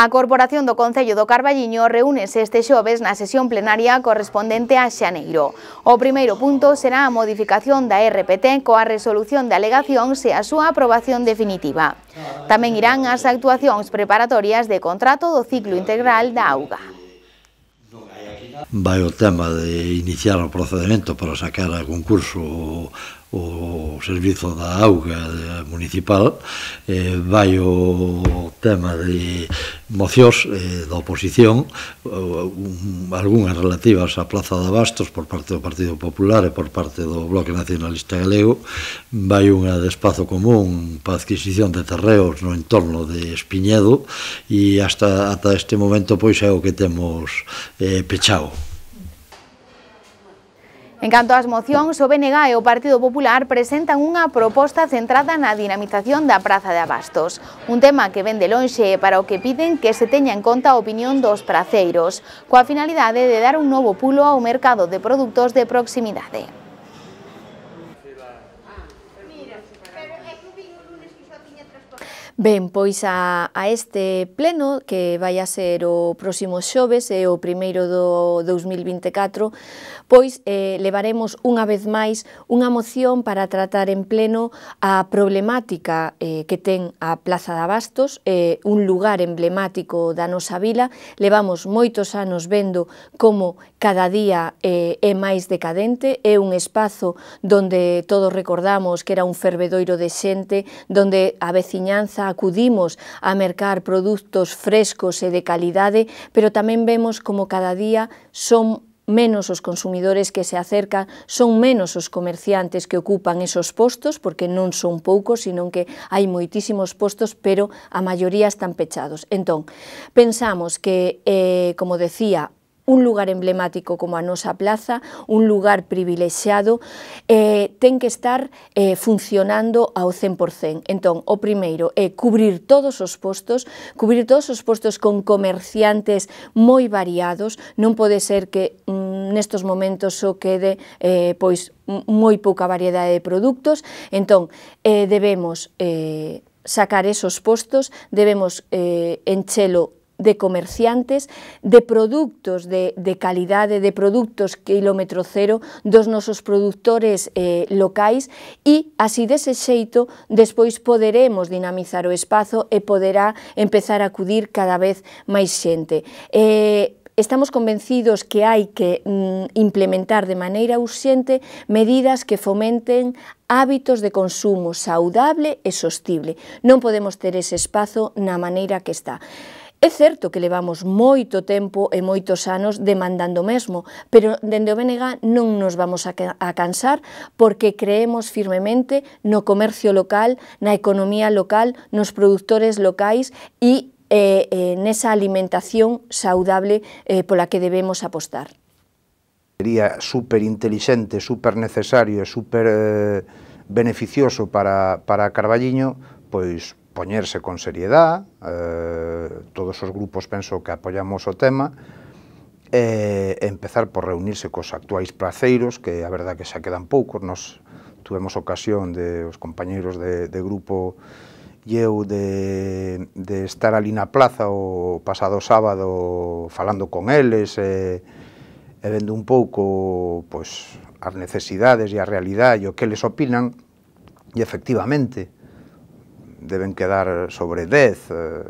A Corporación do Concello do Carballiño reúnese este xoves na sesión plenaria correspondente a Xaneiro. O primeiro punto será a modificación da RPT coa resolución de alegacións e a súa aprobación definitiva. Tamén irán as actuacións preparatorias de contrato do ciclo integral da auga. Vai o tema de iniciar o procedimento para sacar a concurso o Servizo da Auga Municipal eh, vai o tema de mocións eh, da oposición un, algunhas relativas á Plaza de Abastos por parte do Partido Popular e por parte do Bloque Nacionalista Galego vai unha de espazo común para adquisición de terreos no entorno de Espiñedo e hasta, hasta este momento pois é o que temos eh, pechado En canto ás mocións, o BNG e o Partido Popular presentan unha proposta centrada na dinamización da Praza de Abastos, un tema que vende de lonxe e para o que piden que se teña en conta a opinión dos praceiros, coa finalidade de dar un novo pulo ao mercado de produtos de proximidade. Ben, pois a, a este pleno, que vai a ser o próximo xoves e o primeiro do 2024, pois eh, levaremos unha vez máis unha moción para tratar en pleno a problemática eh, que ten a Plaza de Abastos, eh, un lugar emblemático da nosa vila. Levamos moitos anos vendo como cada día eh, é máis decadente, é un espazo donde todos recordamos que era un fervedoiro de xente, donde a veciñanza acudimos a mercar produtos frescos e de calidade, pero tamén vemos como cada día son menos os consumidores que se acercan, son menos os comerciantes que ocupan esos postos, porque non son poucos, senón que hai moitísimos postos, pero a maioría están pechados. Entón, pensamos que, eh, como decía, un lugar emblemático como a nosa plaza, un lugar privilexiado, eh, ten que estar eh, funcionando ao 100%. Entón, o primeiro é cubrir todos os postos, cubrir todos os postos con comerciantes moi variados, non pode ser que mm, nestos momentos só quede eh, pois moi pouca variedade de produtos, entón eh, debemos eh, sacar esos postos, debemos eh, enchelo de comerciantes de produtos de, de calidade, de produtos quilómetro cero dos nosos produtores eh, locais e así dese xeito despois poderemos dinamizar o espazo e poderá empezar a acudir cada vez máis xente. Eh, estamos convencidos que hai que mm, implementar de maneira urxente medidas que fomenten hábitos de consumo saudable e sostible. Non podemos ter ese espazo na maneira que está. É certo que levamos moito tempo e moitos anos demandando mesmo, pero dende o BNG non nos vamos a, cansar porque creemos firmemente no comercio local, na economía local, nos produtores locais e eh, eh, nesa alimentación saudable eh, pola que debemos apostar. Sería super inteligente, super necesario e super eh, beneficioso para, para Carballiño pois poñerse con seriedad, eh, todos os grupos penso que apoiamos o tema, e eh, empezar por reunirse cos actuais placeiros, que a verdad que xa quedan poucos, nos tuvemos ocasión de os compañeiros de, de grupo e eu de, de estar ali na plaza o pasado sábado falando con eles e, e vendo un pouco pois, as necesidades e a realidade e o que eles opinan e efectivamente deben quedar sobre 10, eh,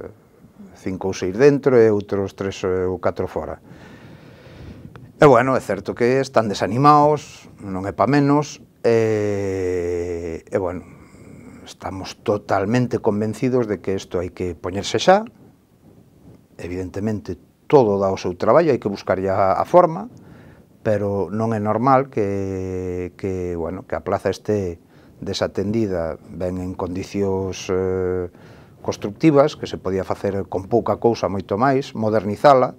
cinco ou seis dentro e outros tres ou catro fora. E bueno, é certo que están desanimados, non é pa menos, e, e bueno, estamos totalmente convencidos de que isto hai que poñerse xa, evidentemente todo dá o seu traballo, hai que buscar a forma, pero non é normal que, que, bueno, que a plaza este desatendida ben en condicións eh, constructivas, que se podía facer con pouca cousa moito máis, modernizala,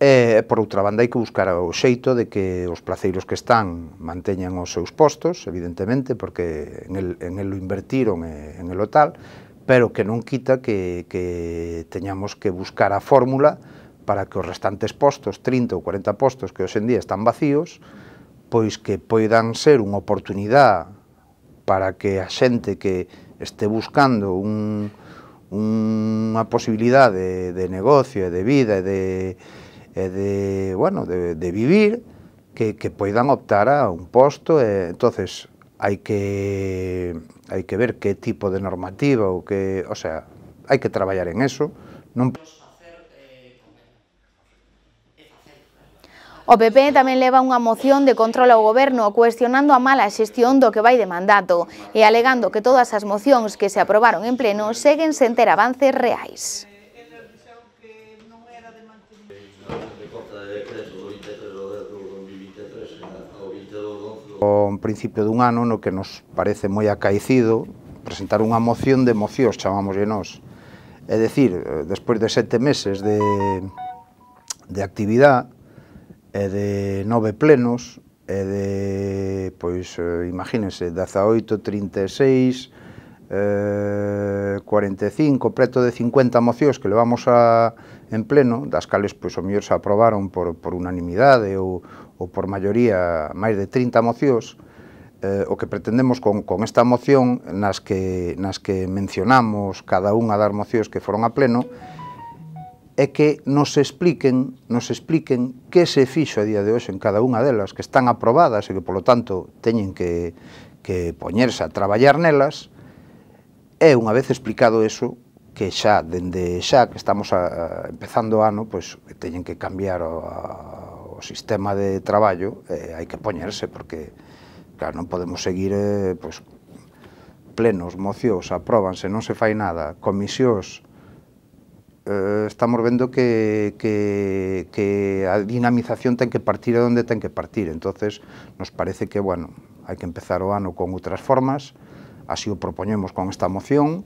e, por outra banda, hai que buscar o xeito de que os placeiros que están manteñan os seus postos, evidentemente, porque en el, en el lo invertiron eh, en el o tal, pero que non quita que, que teñamos que buscar a fórmula para que os restantes postos, 30 ou 40 postos que hoxendía están vacíos, pois que poidan ser unha oportunidade para que a xente que este buscando un, unha posibilidad de, de negocio e de vida e de, e de, bueno, de, de vivir que, que poidan optar a un posto e entonces hai que hai que ver que tipo de normativa ou que, o sea, hai que traballar en eso, non O PP tamén leva unha moción de control ao goberno cuestionando a mala xestión do que vai de mandato e alegando que todas as mocións que se aprobaron en pleno seguen sen ter avances reais. O principio dun ano no que nos parece moi acaecido presentar unha moción de mocións, chamamos nós. É dicir, eh, despois de sete meses de, de actividade, e de nove plenos, e de, pois, eh, imagínense, 18, 36, eh, 45, preto de 50 mocións que levamos a, en pleno, das cales, pois, o mellor se aprobaron por, por unanimidade ou, ou por maioría máis de 30 mocións, eh, o que pretendemos con, con esta moción nas que, nas que mencionamos cada unha das mocións que foron a pleno, é que nos expliquen, nos expliquen que se fixo a día de hoxe en cada unha delas, que están aprobadas e que, polo tanto, teñen que, que poñerse a traballar nelas, e unha vez explicado eso, que xa, dende xa, que estamos a, a, empezando o ano, pois teñen que cambiar o, a, o sistema de traballo, e hai que poñerse, porque, claro, non podemos seguir, eh, pois, plenos, mocios, apróbanse, non se fai nada, comisións, eh, estamos vendo que, que, que a dinamización ten que partir de onde ten que partir. entonces nos parece que, bueno, hai que empezar o ano con outras formas, así o propoñemos con esta moción,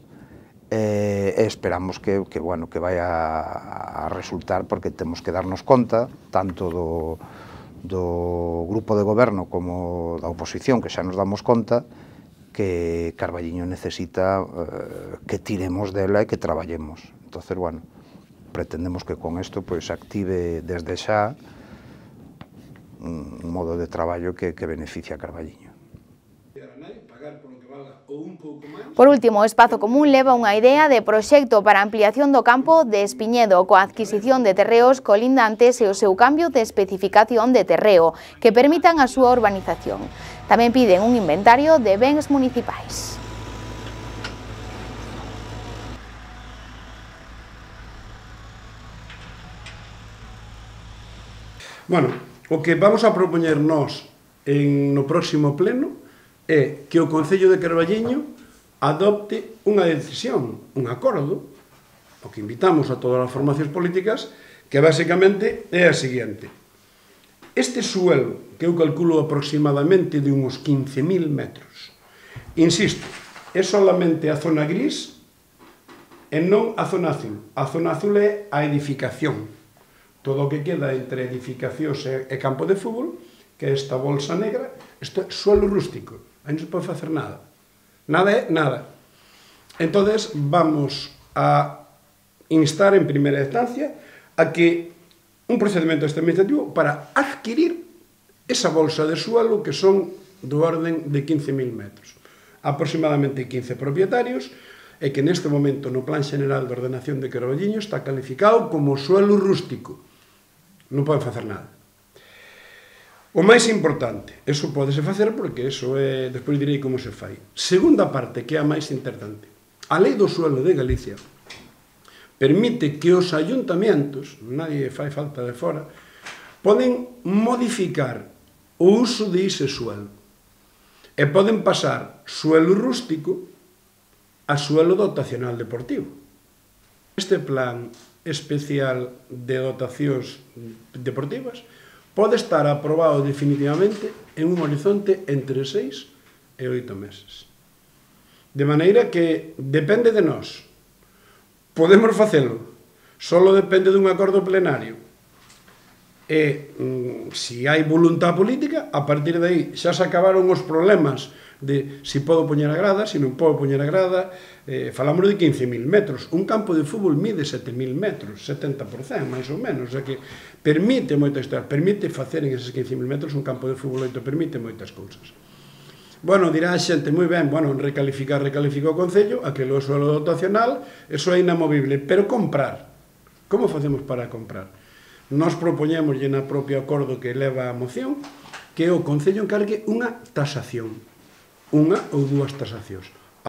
eh, e esperamos que, que, bueno, que vai a, a resultar porque temos que darnos conta tanto do, do grupo de goberno como da oposición, que xa nos damos conta, que Carballiño necesita eh, que tiremos dela e que traballemos. Entonces, bueno, pretendemos que con isto pois, active desde xa un modo de traballo que, que beneficia a Carballiño. Por último, o Espazo Común leva unha idea de proxecto para ampliación do campo de Espiñedo coa adquisición de terreos colindantes e o seu cambio de especificación de terreo que permitan a súa urbanización. Tamén piden un inventario de bens municipais. Bueno, o que vamos a propoñer nós en, no próximo pleno é que o Concello de Carballiño adopte unha decisión, un acordo, o que invitamos a todas as formacións políticas, que basicamente é a seguinte. Este suelo, que eu calculo aproximadamente de uns 15.000 metros, insisto, é solamente a zona gris e non a zona azul. A zona azul é a edificación, todo o que queda entre edificacións e, e campo de fútbol, que é esta bolsa negra, isto é suelo rústico, aí non se pode facer nada. Nada é nada. Entonces vamos a instar en primeira instancia a que un procedimento administrativo para adquirir esa bolsa de suelo que son do orden de 15.000 metros. Aproximadamente 15 propietarios, e que neste momento no Plan General de Ordenación de Carballiño está calificado como suelo rústico non poden facer nada. O máis importante, eso podese facer porque eso é, despois direi como se fai. Segunda parte, que é a máis importante. A lei do suelo de Galicia permite que os ayuntamientos, nadie fai falta de fora, poden modificar o uso de ese suelo. E poden pasar suelo rústico a suelo dotacional deportivo. Este plan especial de dotacións deportivas pode estar aprobado definitivamente en un horizonte entre 6 e 8 meses. De maneira que depende de nós. Podemos facelo, solo depende dun acordo plenario. E mm, se hai voluntad política, a partir de aí xa se acabaron os problemas de se podo poñer a grada, se non podo poñer a grada, eh, falamos de 15.000 metros. Un campo de fútbol mide 7.000 metros, 70%, máis ou menos. O sea que permite moitas estar, permite facer en eses 15.000 metros un campo de fútbol oito, permite moitas cousas. Bueno, dirá a xente, moi ben, bueno, recalificar, recalificar o Concello, é o suelo dotacional, eso é inamovible, pero comprar. Como facemos para comprar? Nos propoñemos na propio acordo que leva a moción que o Concello encargue unha tasación unha ou dúas transaccións.